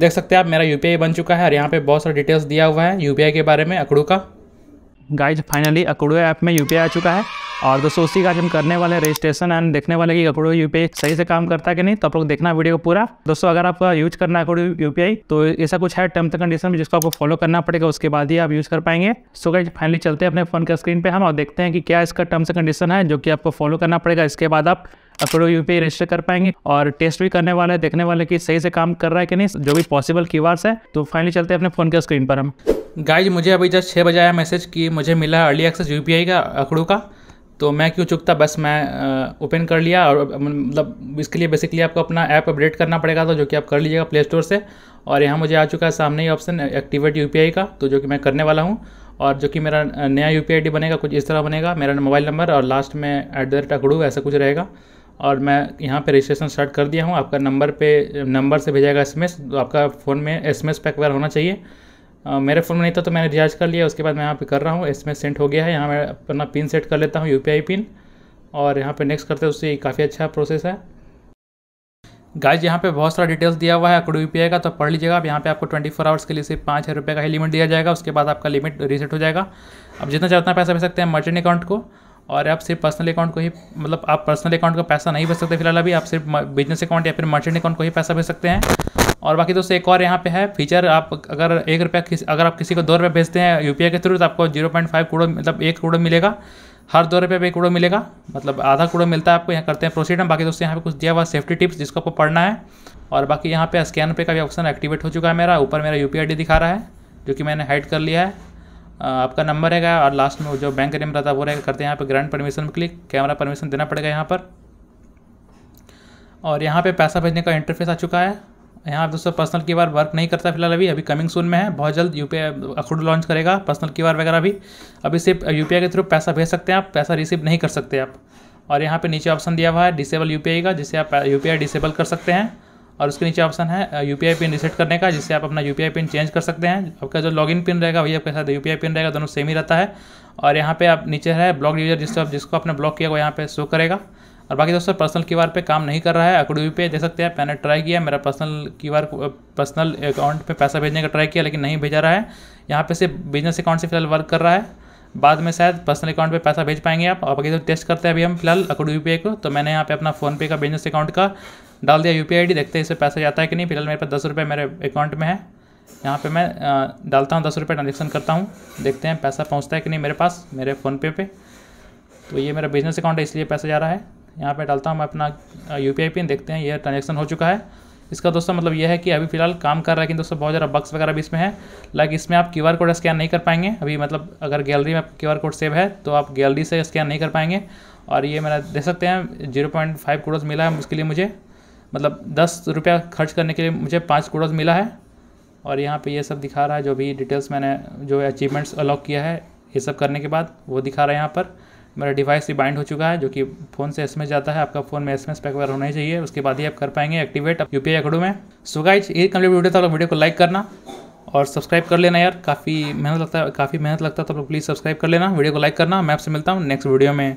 देख सकते हैं आप मेरा यू बन चुका है और यहाँ पे बहुत सारा डिटेल्स दिया हुआ है यू के बारे में अकड़ू का गाइज फाइनली अकड़ू ऐप में यू आ चुका है और दोस्तों उसी का हम करने वाले रजिस्ट्रेशन एंड देखने वाले कि अकड़ू यू सही से काम करता है कि नहीं तो आप लोग देखना वीडियो को पूरा दोस्तों अगर आप यूज करना है अकड़ू यू तो ऐसा कुछ है टर्म्स एंड कंडीशन में जिसको आपको फॉलो करना पड़ेगा उसके बाद ही आप यूज कर पाएंगे सो गाइज फाइनली चलते हैं अपने फोन के स्क्रीन पर हम और देखते हैं कि क्या इसका टर्म्स एंड कंडीशन है जो कि आपको फॉलो करना पड़ेगा इसके बाद आप यू पी रजिस्टर कर पाएंगे और टेस्ट भी करने वाले देखने वाले कि सही से काम कर रहा है कि नहीं जो भी पॉसिबल कीवर्ड्स है तो फाइनली चलते हैं अपने फोन के स्क्रीन पर हम गाइज मुझे अभी जस्ट छः बजे आया मैसेज कि मुझे मिला है अर्ली एक्सेस यू का अखड़ू का तो मैं क्यों चुकता बस मैं ओपन कर लिया और मतलब इसके लिए बेसिकली आपको अपना ऐप अपडेट करना पड़ेगा तो जो कि आप कर लीजिएगा प्ले स्टोर से और यहाँ मुझे आ चुका है सामने ही ऑप्शन एक्टिवेट यू का तो जो कि मैं करने वाला हूँ और जो कि मेरा नया यू पी बनेगा कुछ इस तरह बनेगा मेरा मोबाइल नंबर और लास्ट में एट द रेट अकड़ू ऐसा कुछ रहेगा और मैं यहाँ पे रजिस्ट्रेशन स्टार्ट कर दिया हूँ आपका नंबर पे नंबर से भेजाएगा एस तो आपका फ़ोन में एस एम एस पैक होना चाहिए आ, मेरे फ़ोन में नहीं था तो मैंने रिचार्ज कर लिया उसके बाद मैं यहाँ पे कर रहा हूँ एस सेंड हो गया है यहाँ मैं अपना पिन सेट कर लेता हूँ यू पिन और यहाँ पर नेक्स्ट करते उससे काफ़ी अच्छा प्रोसेस है गाइज यहाँ पे बहुत सारा डिटेल्स दिया हुआ है अकड़ू यू का तो पढ़ लीजिएगा अब यहाँ पे आपको 24 फोर आवर्स के लिए सिर्फ पाँच हज़ार रुपये का ही लिमिट दिया जाएगा उसके बाद आपका लिमिट रीसेट हो जाएगा अब जितना चाहता पैसा भेज सकते हैं मर्चेंट अकाउंट को और आप सिर्फ पर्सनल अकाउंट को ही मतलब आप पर्सनल अकाउंट का पैसा नहीं भेज सकते फिलहाल अभी आप सिर्फ बिजनेस अकाउंट या फिर मर्चेंट अकाउंट को ही पैसा भेज सकते हैं और बाकी दोस्तों एक और यहाँ पे है फीचर आप अगर एक रुपया अगर आप किसी को दो रुपये भेजते हैं यू के थ्रू तो आपको जीरो पॉइंट फाइव करोड़ मतलब एक करोड़ मिलेगा हर दो रुपये पर एक करोड़ मिलेगा मतलब आधा करोड़ मिलता है आपको यहाँ करते हैं प्रोसीड हम बाकी दोस्तों यहाँ पे कुछ दिया हुआ सेफ्टी टिप्स जिसको आपको पढ़ना है और बाकी यहाँ पे स्कैन पे का भी ऑप्शन एक्टिवेट हो चुका है मेरा ऊपर मेरा यू दिखा रहा है जो कि मैंने हाइड कर लिया है आपका नंबर रहेगा और लास्ट में जो बैंक नेम रहता है वो रहेगा करते हैं यहाँ पर ग्रांड परमिशन में क्लिक कैमरा परमिशन देना पड़ेगा यहाँ पर और यहाँ पे पैसा भेजने का इंटरफेस आ चुका है यहाँ दोस्तों पर्सनल की बार वर्क नहीं करता फिलहाल अभी अभी कमिंग सून में है बहुत जल्द यू पी लॉन्च करेगा पर्सनल की बार वगैरह भी अभी सिर्फ यू के थ्रू पैसा भेज सकते हैं आप पैसा रिसीव नहीं कर सकते आप और यहाँ पे नीचे ऑप्शन दिया हुआ है डिसेबल यू का जिसे आप यू डिसेबल कर सकते हैं और उसके नीचे ऑप्शन है यू पिन रिसेट करने का जिससे आप अपना यू पिन चेंज कर सकते हैं आपका जो लॉगिन पिन रहेगा वही आपके साथ यू पिन रहेगा दोनों सेम ही रहता है और यहाँ पे आप नीचे है ब्लॉक यूजर जिसको आप जिसको आपने ब्लॉक किया वो यहाँ पे शो करेगा और बाकी दोस्तों पर्सनल की पे काम नहीं कर रहा है अकड़ू पे देख सकते हैं मैंने ट्राई किया मेरा पर्सनल की पर्सनल अकाउंट पे पैसा भेजने का ट्राई किया लेकिन नहीं भेजा रहा है यहाँ पे सिर्फ बिजनेस अकाउंट से फिलहाल वर्क कर रहा है बाद में शायद पर्सनल अकाउंट पे पैसा भेज पाएंगे आप अब अगर टेस्ट तो करते हैं अभी हम फिलहाल अकाउंट यू को तो मैंने यहाँ पे अपना फ़ोनपे का बिजनेस अकाउंट का डाल दिया यू पी देखते हैं इससे पैसा जाता है कि नहीं फिलहाल मेरे पास दस रुपये मेरे अकाउंट में है यहाँ पर मैं डालता हूँ दस रुपये ट्रांजेक्शन करता हूँ देखते हैं पैसा पहुँचता है कि नहीं मेरे पास मेरे फ़ोनपे पे तो ये मेरा बिजनेस अकाउंट है इसलिए पैसा जा रहा है यहाँ पर डालता हूँ मैं अपना यू पी पिन देखते हैं ये ट्रांजेक्शन हो चुका है इसका दोस्तों मतलब यह है कि अभी फिलहाल काम कर रहा है कि दोस्तों बहुत ज़्यादा बक्स वगैरह भी इसमें है लाइक इसमें आप क्यू कोड स्कैन नहीं कर पाएंगे अभी मतलब अगर गैलरी में क्यू कोड सेव है तो आप गैलरी से स्कैन नहीं कर पाएंगे और ये मेरा देख सकते हैं जीरो पॉइंट फाइव क्रोज मिला है उसके लिए मुझे मतलब दस रुपया खर्च करने के लिए मुझे पाँच क्रोज मिला है और यहाँ पे ये सब दिखा रहा है जो भी डिटेल्स मैंने जो अचीवमेंट्स अलॉक किया है ये सब करने के बाद वो दिखा रहा है यहाँ पर मेरा डिवाइस रिबाइंड हो चुका है जो कि फोन से एसएमएस जाता है आपका फोन में एसएमएस पैक वगैरह होना ही चाहिए उसके बाद ही आप कर पाएंगे एक्टिवेट तो आप यूपीआई आई में सो गाइज ये कंप्लीट वीडियो था आप वीडियो को लाइक करना और सब्सक्राइब कर लेना यार काफ़ी मेहनत लगता है काफ़ी मेहनत लगता है तो प्लीज़ सब्सक्राइब कर लेना वीडियो को लाइक करना मैं आपसे मिलता हूँ नेक्स्ट वीडियो में